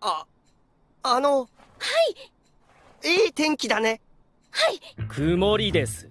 あ、あの。はい。いい天気だね。はい。曇りです。